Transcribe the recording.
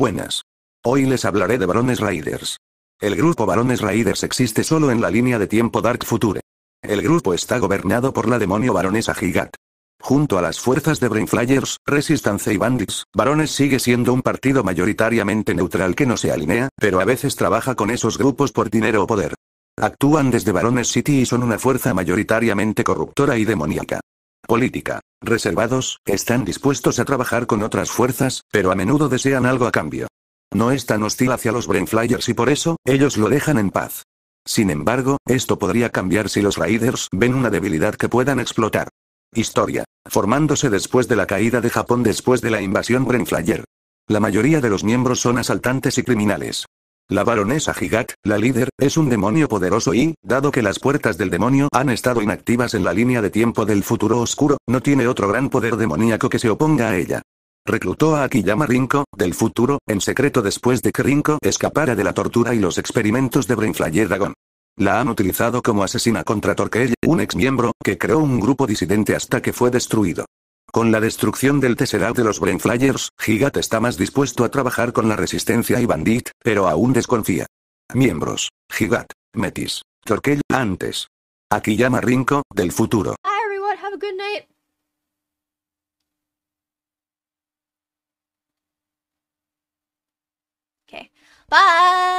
Buenas. Hoy les hablaré de Barones Raiders. El grupo Barones Raiders existe solo en la línea de tiempo Dark Future. El grupo está gobernado por la demonio baronesa Gigat. Junto a las fuerzas de Brainflyers, Resistance y Bandits, Barones sigue siendo un partido mayoritariamente neutral que no se alinea, pero a veces trabaja con esos grupos por dinero o poder. Actúan desde Barones City y son una fuerza mayoritariamente corruptora y demoníaca política, reservados, están dispuestos a trabajar con otras fuerzas, pero a menudo desean algo a cambio. No es tan hostil hacia los Brainflyers y por eso, ellos lo dejan en paz. Sin embargo, esto podría cambiar si los Raiders ven una debilidad que puedan explotar. Historia. Formándose después de la caída de Japón después de la invasión Brainflyer. La mayoría de los miembros son asaltantes y criminales. La baronesa Higat, la líder, es un demonio poderoso y, dado que las puertas del demonio han estado inactivas en la línea de tiempo del futuro oscuro, no tiene otro gran poder demoníaco que se oponga a ella. Reclutó a Akiyama Rinko, del futuro, en secreto después de que Rinko escapara de la tortura y los experimentos de Brainflyer Dragon. La han utilizado como asesina contra Torquelle, un ex miembro, que creó un grupo disidente hasta que fue destruido. Con la destrucción del Tesseract de los flyers Gigat está más dispuesto a trabajar con la Resistencia y Bandit, pero aún desconfía. Miembros. Gigat. Metis. Torquell, antes. Aquí llama Rinko, del futuro. everyone, have a good night. Bye!